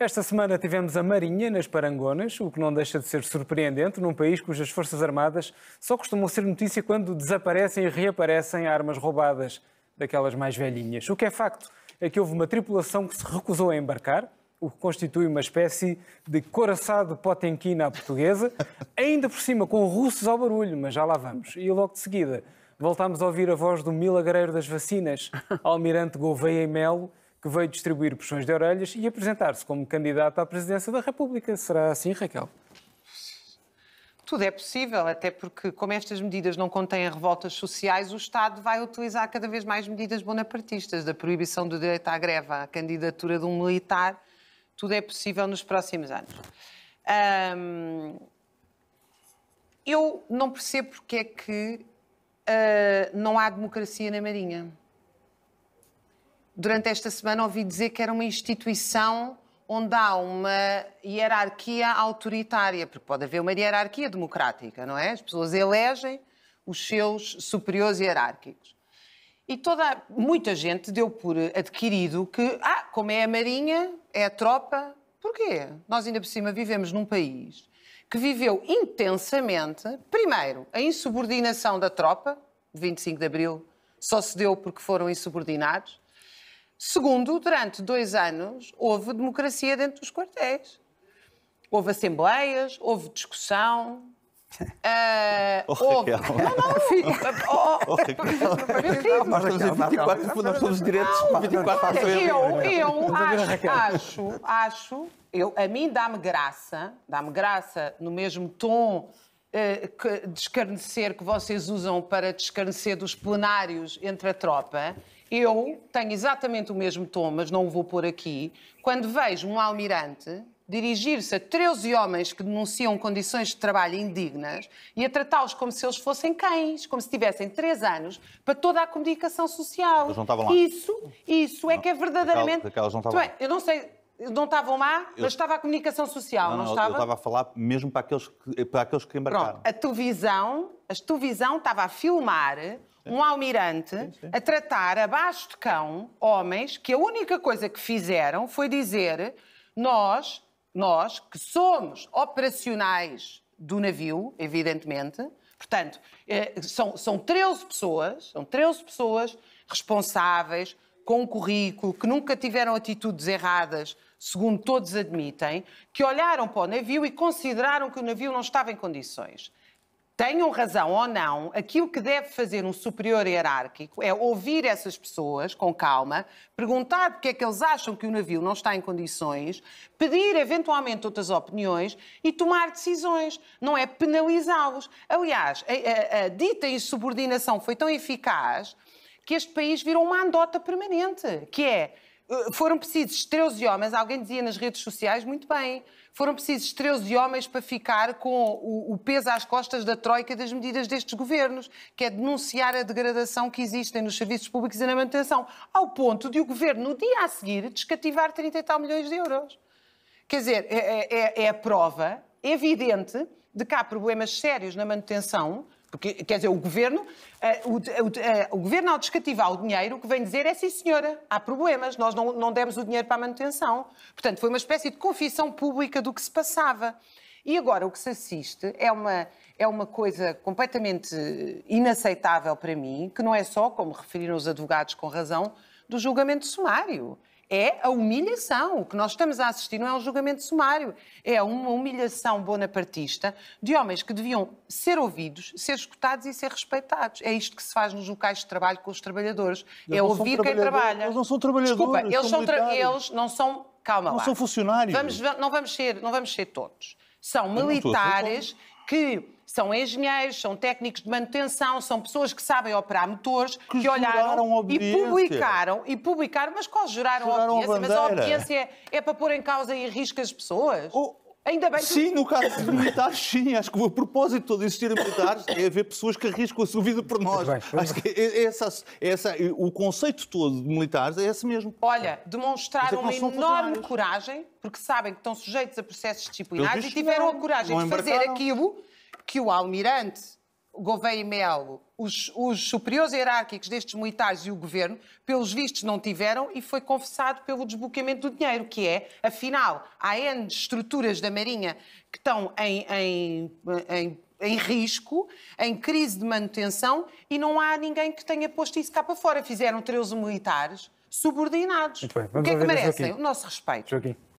Esta semana tivemos a Marinha nas Parangonas, o que não deixa de ser surpreendente num país cujas Forças Armadas só costumam ser notícia quando desaparecem e reaparecem armas roubadas, daquelas mais velhinhas. O que é facto é que houve uma tripulação que se recusou a embarcar, o que constitui uma espécie de coraçado potenquina à portuguesa, ainda por cima com russos ao barulho, mas já lá vamos. E logo de seguida voltámos a ouvir a voz do milagreiro das vacinas, Almirante Gouveia e Melo, que veio distribuir puxões de orelhas e apresentar-se como candidato à presidência da República. Será assim, Raquel? Tudo é possível, até porque, como estas medidas não contêm revoltas sociais, o Estado vai utilizar cada vez mais medidas bonapartistas, da proibição do direito à greve à candidatura de um militar. Tudo é possível nos próximos anos. eu não percebo porque é que uh, não há democracia na Marinha durante esta semana ouvi dizer que era uma instituição onde há uma hierarquia autoritária, porque pode haver uma hierarquia democrática, não é? As pessoas elegem os seus superiores hierárquicos. E toda, muita gente deu por adquirido que, ah, como é a Marinha, é a tropa, porquê? Nós ainda por cima vivemos num país que viveu intensamente, primeiro, a insubordinação da tropa, 25 de Abril só se deu porque foram insubordinados, Segundo, durante dois anos houve democracia dentro dos quartéis. Houve assembleias, houve discussão. Uh, oh, Raquel. Não, não, fica. Raquel. Nós 24, nós somos diretos 24 não, Eu, eu acho, acho, acho, eu, a mim dá-me graça, dá-me graça no mesmo tom uh, que, de escarnecer que vocês usam para descarnecer dos plenários entre a tropa. Eu tenho exatamente o mesmo tom, mas não o vou pôr aqui. Quando vejo um almirante dirigir-se a 13 homens que denunciam condições de trabalho indignas e a tratá-los como se eles fossem cães, como se tivessem 3 anos para toda a comunicação social. Eles não estavam lá. Isso, isso não, é que é verdadeiramente. Raquel, não estavam lá. É, eu não sei, não estavam lá, eu... mas estava a comunicação social, não, não, não estava? Eu estava a falar mesmo para aqueles que, para aqueles que embarcaram. Pronto, a televisão, a televisão estava a filmar um almirante sim, sim. a tratar abaixo de cão homens que a única coisa que fizeram foi dizer nós, nós que somos operacionais do navio, evidentemente, portanto, eh, são, são 13 pessoas, são 13 pessoas responsáveis, com um currículo, que nunca tiveram atitudes erradas, segundo todos admitem, que olharam para o navio e consideraram que o navio não estava em condições tenham razão ou não, aquilo que deve fazer um superior hierárquico é ouvir essas pessoas com calma, perguntar porque é que eles acham que o navio não está em condições, pedir eventualmente outras opiniões e tomar decisões, não é penalizá-los. Aliás, a, a, a dita insubordinação foi tão eficaz que este país virou uma andota permanente, que é eh, foram precisos 13 homens, alguém dizia nas redes sociais, muito bem, foram precisos 13 homens para ficar com o, o, peso às costas da troika das medidas destes governos, que é denunciar a degradação que existem nos serviços públicos e na manutenção, ao ponto de o governo, no dia a seguir, descativar 30 e tal milhões de euros. Quer dizer, é, é, é, é a prova evidente de que há problemas sérios na manutenção porque, quer dizer, o governo, uh, o, uh, o, governo ao descativar o dinheiro, o que vem dizer é sim, senhora, há problemas, nós não, não demos o dinheiro para a manutenção. Portanto, foi uma espécie de confissão pública do que se passava. E agora o que se assiste é uma, é uma coisa completamente inaceitável para mim, que não é só, como referiram os advogados com razão, do julgamento sumário é a humilhação. O que nós estamos a assistir não é um julgamento sumário, é uma humilhação bonapartista de homens que deviam ser ouvidos, ser escutados e ser respeitados. É isto que se faz nos locais de trabalho com os trabalhadores. Eles é ouvir quem trabalha. Eles não são trabalhadores. Desculpa, eles, são tra eles não são. Calma não lá. Não são funcionários. Vamos, não, vamos ser, não vamos ser todos. São militares que são engenheiros, são técnicos de manutenção, são pessoas que sabem operar motores, que, que olharam e publicaram, e publicaram, mas qual juraram, juraram obediência? A mas a obediência é, é para pôr em causa e risco as pessoas? O... Ainda bem que... Sim, no caso de militares, sim. Acho que o propósito de existir militares é haver pessoas que arriscam a sua vida por nós. Bem, Acho que é, é essa, é essa, o conceito todo de militares é esse mesmo. Olha, demonstraram é uma enorme coragem, porque sabem que estão sujeitos a processos disciplinares e tiveram não, a coragem de fazer aquilo que o almirante Gouveia e Melo, os, os, superiores hierárquicos destes militares e o governo, pelos vistos, não tiveram e foi confessado pelo desbloqueamento do dinheiro, que é, afinal, há N estruturas da Marinha que estão em, em, em, em risco, em crise de manutenção e não há ninguém que tenha posto isso cá para fora. Fizeram 13 militares subordinados. Bem, o que é que merecem? O nosso respeito. Joaquim.